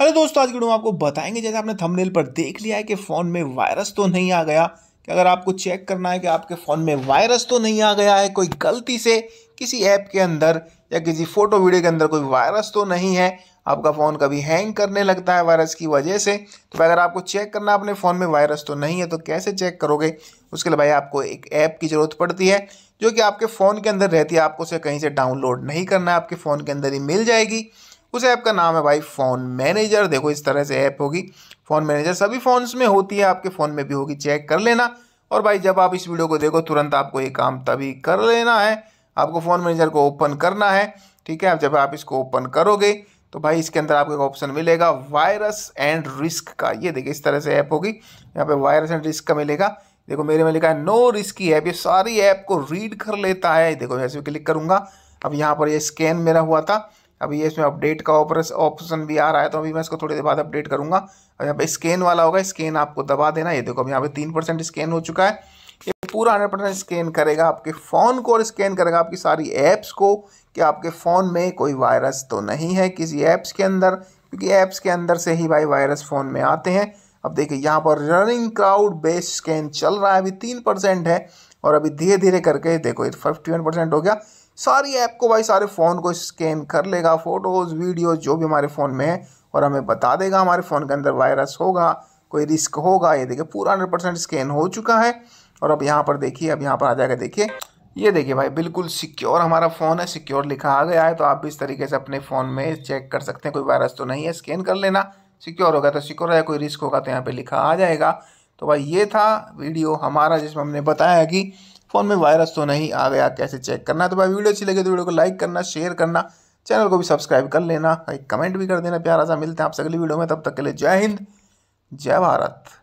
hello दोस्तों आज video में आपको बताएंगे जैसे आपने थंबनेल पर देख लिया है कि फ़ोन में वायरस तो नहीं आ गया कि अगर आपको चेक करना है कि आपके फ़ोन में वायरस तो नहीं आ गया है कोई गलती से किसी ऐप के अंदर या किसी फ़ोटो वीडियो के अंदर कोई वायरस तो नहीं है आपका फ़ोन कभी हैंग करने लगता है वायरस की वजह से तो अगर आपको चेक करना है अपने फ़ोन में वायरस तो नहीं है तो कैसे चेक करोगे उसके लिए भाई आपको एक ऐप की ज़रूरत पड़ती है जो कि आपके फ़ोन के अंदर रहती है आपको उसे कहीं से डाउनलोड नहीं करना है आपके फ़ोन के अंदर ही मिल जाएगी उस ऐप का नाम है भाई फ़ोन मैनेजर देखो इस तरह से ऐप होगी फ़ोन मैनेजर सभी फ़ोन्स में होती है आपके फ़ोन में भी होगी चेक कर लेना और भाई जब आप इस वीडियो को देखो तुरंत आपको ये काम तभी कर लेना है आपको फ़ोन मैनेजर को ओपन करना है ठीक है जब आप इसको ओपन करोगे तो भाई इसके अंदर आपको एक ऑप्शन मिलेगा वायरस एंड रिस्क का ये देखिए इस तरह से ऐप होगी यहाँ पे वायरस एंड रिस्क का मिलेगा देखो मेरे में लिखा है नो रिस्क की ऐप ये सारी ऐप को रीड कर लेता है देखो जैसे क्लिक करूँगा अब यहाँ पर ये स्कैन मेरा हुआ था अभी ये इसमें अपडेट का ऑप्शन भी आ रहा है तो अभी मैं इसको थोड़ी देर बाद अपडेट करूंगा अब यहाँ पे स्कैन वाला होगा स्कैन आपको दबा देना ये देखो अब यहाँ पे तीन परसेंट स्कैन हो चुका है ये पूरा हंड्रेड परसेंट स्कैन करेगा आपके फ़ोन को और स्कैन करेगा आपकी सारी ऐप्स को कि आपके फ़ोन में कोई वायरस तो नहीं है किसी ऐप्स के अंदर क्योंकि ऐप्स के अंदर से ही भाई वायरस फ़ोन में आते हैं अब देखिए यहाँ पर रनिंग क्राउड बेस्ड स्कैन चल रहा है अभी तीन परसेंट है और अभी धीरे धीरे करके देखो ये फिफ्टी वन परसेंट हो गया सारी ऐप को भाई सारे फ़ोन को स्कैन कर लेगा फ़ोटोज़ वीडियोज़ जो भी हमारे फ़ोन में है और हमें बता देगा हमारे फ़ोन के अंदर वायरस होगा कोई रिस्क होगा ये देखिए पूरा हंड्रेड परसेंट स्कैन हो चुका है और अब यहाँ पर देखिए अब यहाँ पर आ जाएगा देखिए ये देखिए भाई बिल्कुल सिक्योर हमारा फ़ोन है सिक्योर लिखा आ गया है तो आप भी इस तरीके से अपने फ़ोन में चेक कर सकते हैं कोई वायरस तो नहीं है स्कैन कर लेना सिक्योर होगा तो सिक्योर है कोई रिस्क होगा तो यहाँ पे लिखा आ जाएगा तो भाई ये था वीडियो हमारा जिसमें हमने बताया कि फ़ोन में वायरस तो नहीं आ गया कैसे चेक करना तो भाई वीडियो अच्छी लगे तो वीडियो को लाइक करना शेयर करना चैनल को भी सब्सक्राइब कर लेना एक कमेंट भी कर देना प्यारा सा मिलते हैं आपसे अगली वीडियो में तब तक के लिए जय हिंद जय भारत